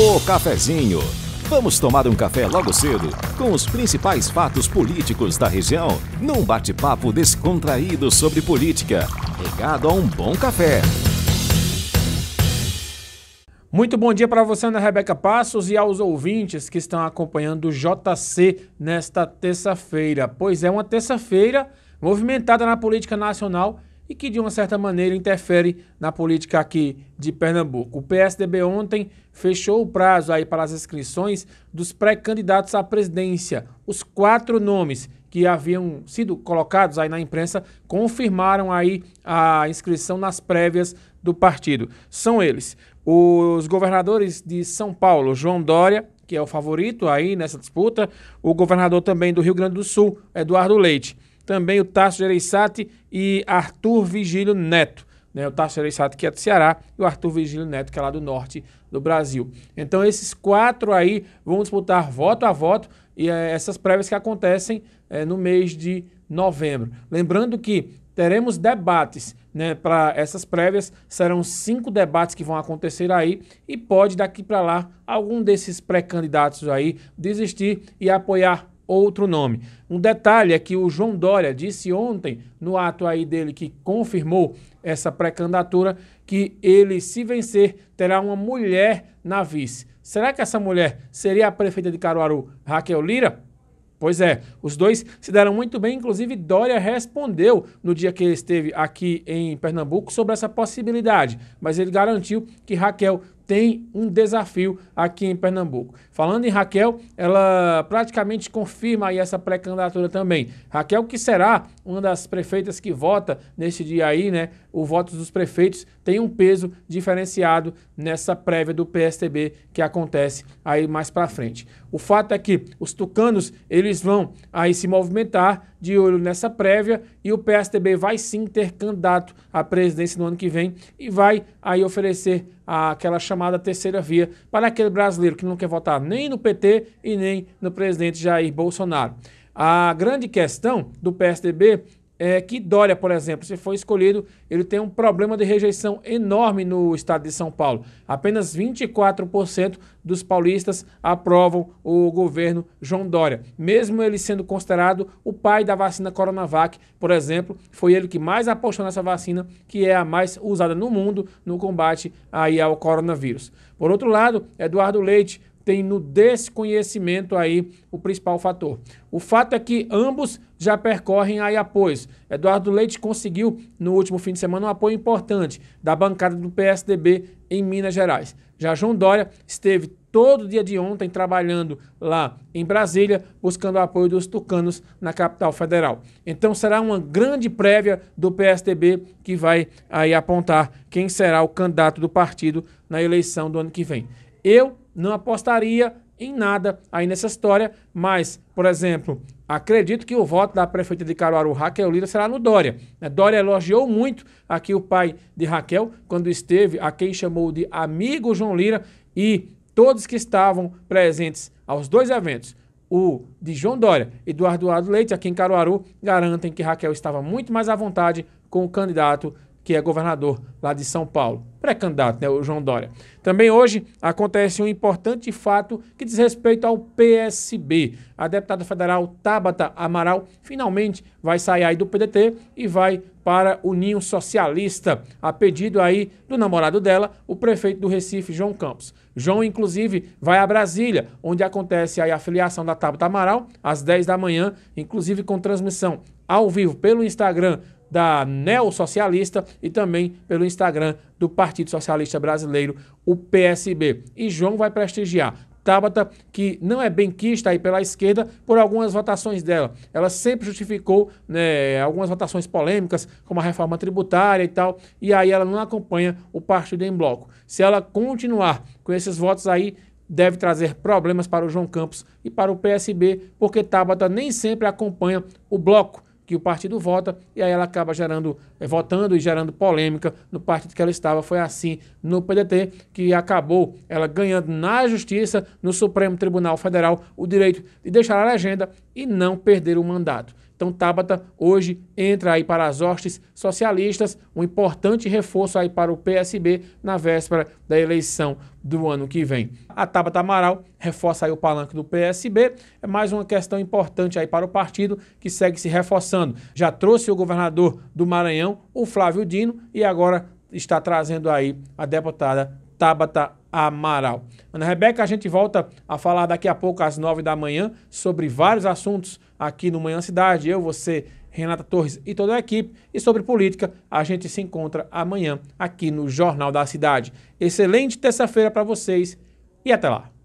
O cafezinho. Vamos tomar um café logo cedo com os principais fatos políticos da região num bate-papo descontraído sobre política, ligado a um bom café. Muito bom dia para você, Ana Rebeca Passos, e aos ouvintes que estão acompanhando o JC nesta terça-feira. Pois é, uma terça-feira movimentada na política nacional e que, de uma certa maneira, interfere na política aqui de Pernambuco. O PSDB ontem fechou o prazo aí para as inscrições dos pré-candidatos à presidência. Os quatro nomes que haviam sido colocados aí na imprensa confirmaram aí a inscrição nas prévias do partido. São eles os governadores de São Paulo, João Dória, que é o favorito aí nessa disputa, o governador também do Rio Grande do Sul, Eduardo Leite também o Tarso Gereissati e Arthur Vigílio Neto. Né? O Tarso Gereissati que é do Ceará e o Arthur Vigílio Neto que é lá do norte do Brasil. Então esses quatro aí vão disputar voto a voto e é, essas prévias que acontecem é, no mês de novembro. Lembrando que teremos debates né, para essas prévias. Serão cinco debates que vão acontecer aí e pode daqui para lá algum desses pré-candidatos aí desistir e apoiar outro nome. Um detalhe é que o João Dória disse ontem, no ato aí dele que confirmou essa pré-candidatura, que ele, se vencer, terá uma mulher na vice. Será que essa mulher seria a prefeita de Caruaru, Raquel Lira? Pois é, os dois se deram muito bem, inclusive Dória respondeu no dia que ele esteve aqui em Pernambuco sobre essa possibilidade, mas ele garantiu que Raquel tem um desafio aqui em Pernambuco. Falando em Raquel, ela praticamente confirma aí essa pré-candidatura também. Raquel que será uma das prefeitas que vota neste dia aí, né? O voto dos prefeitos tem um peso diferenciado nessa prévia do PSTB que acontece aí mais para frente. O fato é que os tucanos eles vão aí se movimentar de olho nessa prévia e o PSDB vai sim ter candidato à presidência no ano que vem e vai aí oferecer aquela chamada terceira via para aquele brasileiro que não quer votar nem no PT e nem no presidente Jair Bolsonaro. A grande questão do PSDB é, que Dória, por exemplo, se for escolhido, ele tem um problema de rejeição enorme no estado de São Paulo. Apenas 24% dos paulistas aprovam o governo João Dória. Mesmo ele sendo considerado o pai da vacina Coronavac, por exemplo, foi ele que mais apostou nessa vacina, que é a mais usada no mundo no combate aí ao coronavírus. Por outro lado, Eduardo Leite, tem no desconhecimento aí o principal fator. O fato é que ambos já percorrem aí apoios. Eduardo Leite conseguiu no último fim de semana um apoio importante da bancada do PSDB em Minas Gerais. Já João Dória esteve todo o dia de ontem trabalhando lá em Brasília, buscando o apoio dos tucanos na capital federal. Então será uma grande prévia do PSDB que vai aí apontar quem será o candidato do partido na eleição do ano que vem. Eu não apostaria em nada aí nessa história, mas, por exemplo, acredito que o voto da prefeita de Caruaru, Raquel Lira, será no Dória. Né, Dória elogiou muito aqui o pai de Raquel, quando esteve a quem chamou de amigo João Lira, e todos que estavam presentes aos dois eventos, o de João Dória e do Eduardo Leite, aqui em Caruaru, garantem que Raquel estava muito mais à vontade com o candidato que é governador lá de São Paulo, pré-candidato, né, o João Dória. Também hoje acontece um importante fato que diz respeito ao PSB. A deputada federal Tabata Amaral finalmente vai sair aí do PDT e vai para o ninho socialista, a pedido aí do namorado dela, o prefeito do Recife, João Campos. João, inclusive, vai a Brasília, onde acontece aí a filiação da Tabata Amaral, às 10 da manhã, inclusive com transmissão ao vivo pelo Instagram da Neo Socialista e também pelo Instagram do Partido Socialista Brasileiro, o PSB. E João vai prestigiar Tabata, que não é bem quista aí pela esquerda por algumas votações dela. Ela sempre justificou né, algumas votações polêmicas, como a reforma tributária e tal, e aí ela não acompanha o partido em bloco. Se ela continuar com esses votos aí, deve trazer problemas para o João Campos e para o PSB, porque Tabata nem sempre acompanha o bloco que o partido vota, e aí ela acaba gerando, eh, votando e gerando polêmica no partido que ela estava. Foi assim no PDT, que acabou ela ganhando na Justiça, no Supremo Tribunal Federal, o direito de deixar a legenda e não perder o mandato. Então, Tabata hoje entra aí para as hostes socialistas, um importante reforço aí para o PSB na véspera da eleição do ano que vem. A Tabata Amaral reforça aí o palanque do PSB, é mais uma questão importante aí para o partido que segue se reforçando. Já trouxe o governador do Maranhão, o Flávio Dino, e agora está trazendo aí a deputada Tabata Amaral. Ana Rebeca, a gente volta a falar daqui a pouco às nove da manhã sobre vários assuntos aqui no Manhã Cidade. Eu, você, Renata Torres e toda a equipe. E sobre política, a gente se encontra amanhã aqui no Jornal da Cidade. Excelente terça-feira para vocês e até lá.